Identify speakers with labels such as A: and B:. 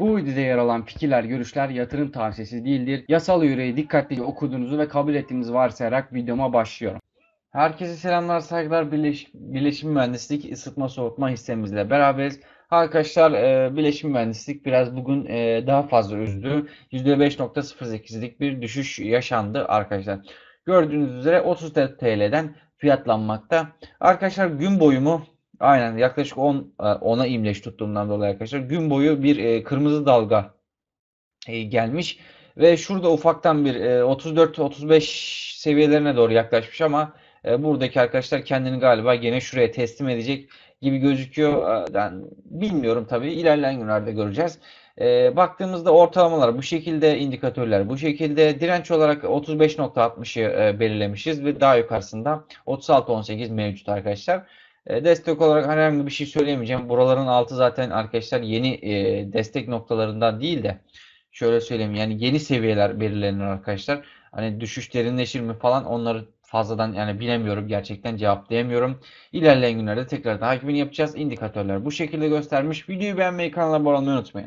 A: Bu videoda yer alan fikirler, görüşler yatırım tavsiyesi değildir. Yasal yüreği dikkatlice okuduğunuzu ve
B: kabul ettiğinizi varsayarak videoma başlıyorum. Herkese selamlar, saygılar. Birleş, Birleşim Mühendislik ısıtma soğutma hissemizle beraberiz. Arkadaşlar e, Birleşim Mühendislik biraz bugün e, daha fazla üzdü. %5.08'lik bir düşüş yaşandı arkadaşlar. Gördüğünüz üzere 30 TL'den fiyatlanmakta. Arkadaşlar gün boyu mu Aynen yaklaşık 10 e, ona imleş tuttuğumdan dolayı arkadaşlar gün boyu bir e, kırmızı dalga e, gelmiş ve şurada ufaktan bir 34 35 seviyelerine doğru yaklaşmış ama buradaki arkadaşlar kendini galiba gene şuraya teslim edecek gibi gözüküyor. Yani bilmiyorum tabii ilerleyen günlerde göreceğiz. baktığımızda ortalamalar bu şekilde, indikatörler bu şekilde. Direnç olarak 35.60'ı e, belirlemişiz ve daha yukarısında 36.18 mevcut arkadaşlar. E, destek olarak herhangi bir şey söyleyemeyeceğim. Buraların altı zaten arkadaşlar yeni e, destek noktalarından değil de şöyle söyleyeyim yani yeni seviyeler belirlenir arkadaşlar. Hani düşüş derinleşir mi falan onları fazladan yani bilemiyorum gerçekten cevaplayamıyorum. İlerleyen günlerde tekrar takibini yapacağız. İndikatörler bu şekilde göstermiş. Videoyu beğenmeyi kanala abone olmayı unutmayın.